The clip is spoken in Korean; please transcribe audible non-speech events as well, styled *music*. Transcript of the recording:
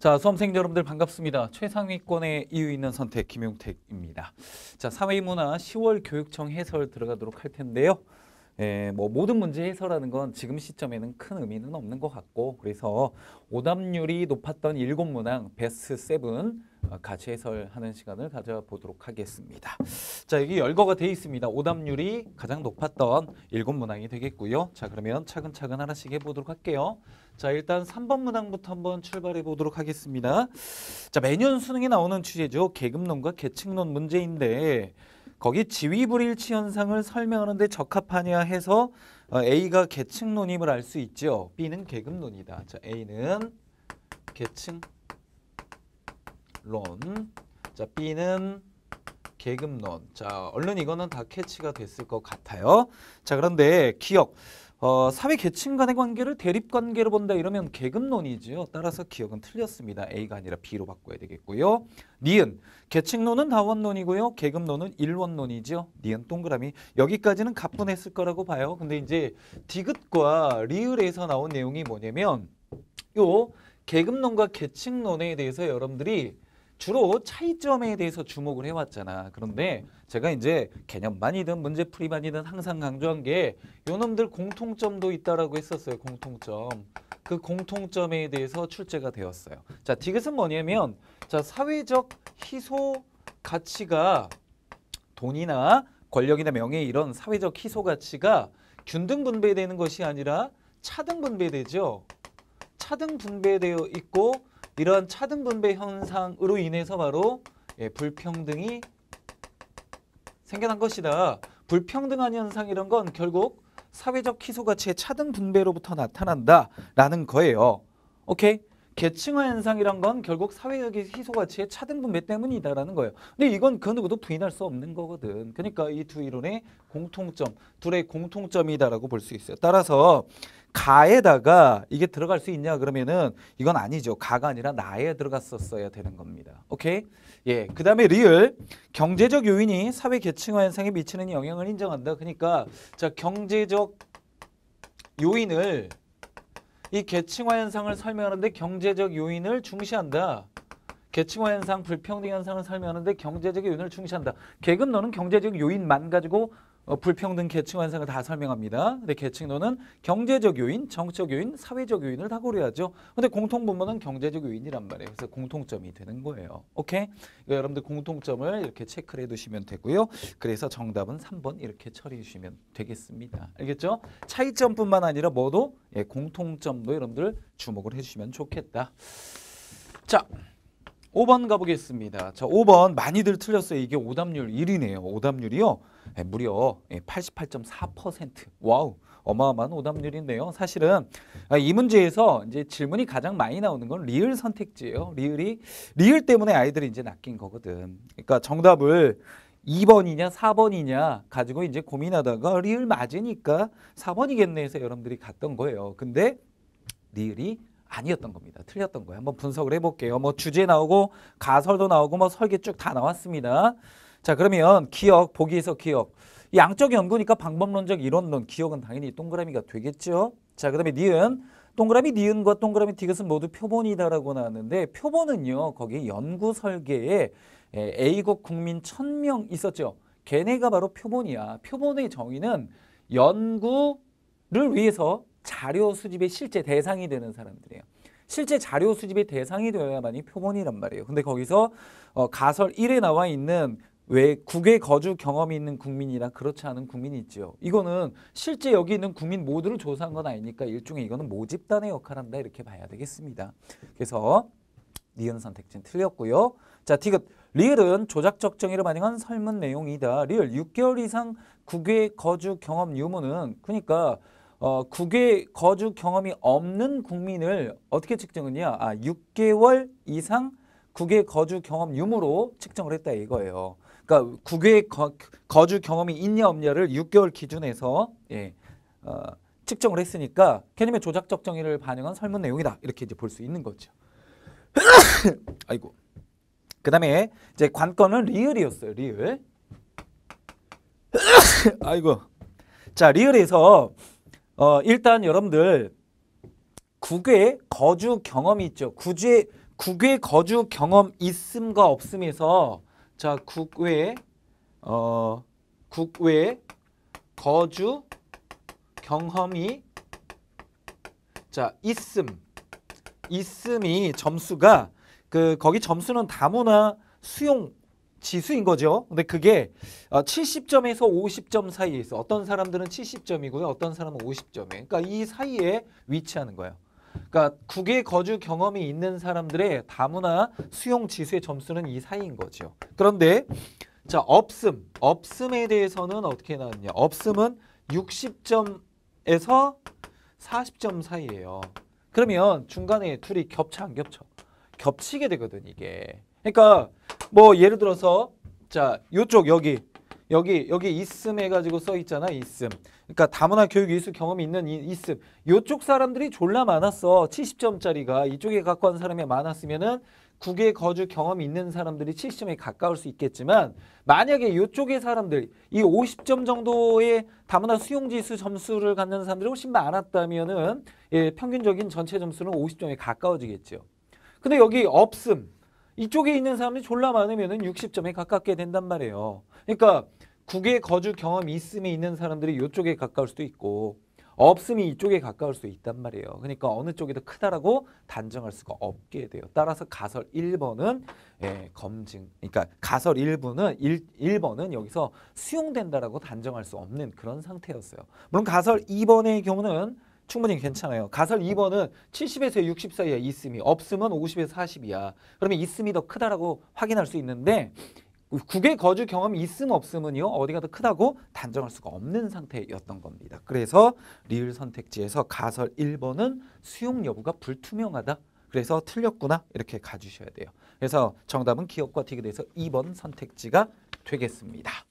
자, 수험생 여러분들 반갑습니다. 최상위권의 이유 있는 선택 김용택입니다. 자, 사회문화 10월 교육청 해설 들어가도록 할 텐데요. 예, 뭐 모든 문제 해설하는 건 지금 시점에는 큰 의미는 없는 것 같고 그래서 오답률이 높았던 일곱 문항 베스트 세븐 어, 같이 해설하는 시간을 가져보도록 하겠습니다. 자 여기 열거가 되어 있습니다. 오답률이 가장 높았던 일곱 문항이 되겠고요. 자 그러면 차근차근 하나씩 해보도록 할게요. 자 일단 3번 문항부터 한번 출발해 보도록 하겠습니다. 자 매년 수능에 나오는 주제죠. 계급론과 계층론 문제인데 거기 지위 불일치 현상을 설명하는데 적합하냐 해서 어, A가 계층론임을 알 수 있죠. B는 계급론이다. 자, A는 계층론. 자, B는 계급론. 자, 얼른 이거는 다 캐치가 됐을 것 같아요. 자, 그런데 기억. 어, 사회 계층 간의 관계를 대립 관계로 본다 이러면 계급론이지요. 따라서 기억은 틀렸습니다. A가 아니라 B로 바꿔야 되겠고요. 니은 계층론은 다원론이고요. 계급론은 일원론이지요. 니은 동그라미 여기까지는 가뿐했을 거라고 봐요. 근데 이제 디귿과 리을에서 나온 내용이 뭐냐면 요 계급론과 계층론에 대해서 여러분들이 주로 차이점에 대해서 주목을 해왔잖아. 그런데 제가 이제 개념만이든 문제풀이만이든 항상 강조한 게 요놈들 공통점도 있다라고 했었어요. 공통점. 그 공통점에 대해서 출제가 되었어요. 자, 디귿은 뭐냐면 자 사회적 희소 가치가 돈이나 권력이나 명예 이런 사회적 희소 가치가 균등 분배되는 것이 아니라 차등 분배되죠. 차등 분배되어 있고 이런 차등 분배 현상으로 인해서 바로 예, 불평등이 생겨난 것이다. 불평등한 현상 이런 건 결국 사회적 희소가치의 차등 분배로부터 나타난다라는 거예요. 오케이? 계층화 현상이란 건 결국 사회적 희소가치의 차등 분배 때문이다라는 거예요. 근데 이건 그 누구도 부인할 수 없는 거거든. 그러니까 이 두 이론의 공통점, 둘의 공통점이다라고 볼 수 있어요. 따라서 가에다가 이게 들어갈 수 있냐 그러면은 이건 아니죠. 가가 아니라 나에 들어갔었어야 되는 겁니다. 오케이? 예. 그다음에 리을 경제적 요인이 사회 계층화 현상에 미치는 영향을 인정한다. 그러니까 자, 경제적 요인을 이 계층화 현상을 설명하는데 경제적 요인을 중시한다. 계층화 현상, 불평등 현상을 설명하는데 경제적 요인을 중시한다. 계급 너는 경제적 요인만 가지고 어, 불평등 계층 환상을 다 설명합니다. 근데 계층론은 경제적 요인, 정적 치 요인, 사회적 요인을 다 고려하죠. 근데 공통분모는 경제적 요인이란 말이에요. 그래서 공통점이 되는 거예요. 오케이? 여러분들 공통점을 이렇게 체크를 해두시면 되고요. 그래서 정답은 3번 이렇게 처리해 주시면 되겠습니다. 알겠죠? 차이점뿐만 아니라 뭐도 예, 공통점도 여러분들 주목을 해주시면 좋겠다. 자. 5번 가보겠습니다. 자, 5번 많이들 틀렸어요. 이게 오답률 1이네요 오답률이요. 네, 무려 88.4%. 예, 와우. 어마어마한 오답률인데요. 사실은 아, 이 문제에서 이제 질문이 가장 많이 나오는 건 리을 선택지예요. 리을이 리을 때문에 아이들이 이제 낚인 거거든. 그러니까 정답을 2번이냐 4번이냐 가지고 이제 고민하다가 리을 맞으니까 4번이겠네 해서 여러분들이 갔던 거예요. 근데 리을이 아니었던 겁니다. 틀렸던 거예요. 한번 분석을 해볼게요. 뭐 주제 나오고 가설도 나오고 뭐 설계 쭉 다 나왔습니다. 자 그러면 기억 보기에서 기억 양적 연구니까 방법론적 이론론 기억은 당연히 동그라미가 되겠죠. 자 그다음에 니은 동그라미 니은과 동그라미 디귿은 모두 표본이다라고 나왔는데 표본은요 거기 연구 설계에 예, A국 국민 천명 있었죠. 걔네가 바로 표본이야. 표본의 정의는 연구를 위해서 자료 수집의 실제 대상이 되는 사람들이에요. 실제 자료 수집의 대상이 되어야만이 표본이란 말이에요. 근데 거기서 어, 가설 1에 나와 있는 왜 국외 거주 경험이 있는 국민이나 그렇지 않은 국민이 있죠 이거는 실제 여기 있는 국민 모두를 조사한 건 아니니까 일종의 이거는 모집단의 역할한다 이렇게 봐야 되겠습니다. 그래서 니은 선택지는 틀렸고요. 자, 디귿 리을은 조작적 정이를 반영한 설문 내용이다. 리을 6개월 이상 국외 거주 경험 유무는 그러니까 어, 국외 거주 경험이 없는 국민을 어떻게 측정했냐? 아, 6개월 이상 국외 거주 경험 유무로 측정을 했다 이거예요. 그러니까 국외 거, 주 경험이 있냐 없냐를 6개월 기준에서 예, 어, 측정을 했으니까 캐님의 조작 적정일을 반영한 설문 내용이다 이렇게 이제 볼 수 있는 거죠. *coughs* 아이고. 그다음에 이제 관건은 리을이었어요. 리을. *coughs* 아이고. 자 리을에서 어, 일단 여러분들 국외 거주 경험이 있죠. 국외, 국외 거주 경험 있음과 없음에서 자 국외 어, 국외 거주 경험이 자 있음 있음이 점수가 그 거기 점수는 다문화 수용 지수인 거죠. 근데 그게 70점에서 어, 50점 사이에 있어. 떤 사람들은 70점이고요. 어떤 사람은 50점에. 그러니까 이 사이에 위치하는 거예요. 그러니까 국외 거주 경험이 있는 사람들의 다문화 수용 지수의 점수는 이 사이인 거죠. 그런데 자 없음, 없음에 대해서는 어떻게 나왔냐? 없음은 60점에서 40점 사이예요. 그러면 중간에 둘이 겹쳐 안 겹쳐? 겹치게 되거든 이게. 그러니까 뭐 예를 들어서 자 이쪽 여기 여기 여기 있음 해가지고 써 있잖아 있음. 그러니까 다문화 교육 예술 경험이 있는 있음. 이쪽 사람들이 졸라 많았어. 70점짜리가 이쪽에 갖고 온 사람이 많았으면은 국외 거주 경험 있는 사람들이 70점에 가까울 수 있겠지만 만약에 이쪽의 사람들 이 50점 정도의 다문화 수용지수 점수를 갖는 사람들이 훨씬 많았다면 예, 평균적인 전체 점수는 50점에 가까워지겠죠. 근데 여기 없음. 이쪽에 있는 사람이 졸라 많으면 60점에 가깝게 된단 말이에요. 그러니까 국외 거주 경험이 있음이 있는 사람들이 이쪽에 가까울 수도 있고 없음이 이쪽에 가까울 수도 있단 말이에요. 그러니까 어느 쪽이 더 크다라고 단정할 수가 없게 돼요. 따라서 가설 1번은 예, 검증, 그러니까 가설 1번은 1, 번은 여기서 수용된다라고 단정할 수 없는 그런 상태였어요. 물론 가설 2번의 경우는 충분히 괜찮아요. 가설 2번은 70에서 60 사이에 있음이 없으면 50에서 40이야. 그러면 있음이 더 크다라고 확인할 수 있는데 국외 거주 경험이 있음 없음은요 어디가 더 크다고 단정할 수가 없는 상태였던 겁니다. 그래서 리을 선택지에서 가설 1번은 수용 여부가 불투명하다. 그래서 틀렸구나 이렇게 가주셔야 돼요. 그래서 정답은 기억과 틱에 대해서 2번 선택지가 되겠습니다.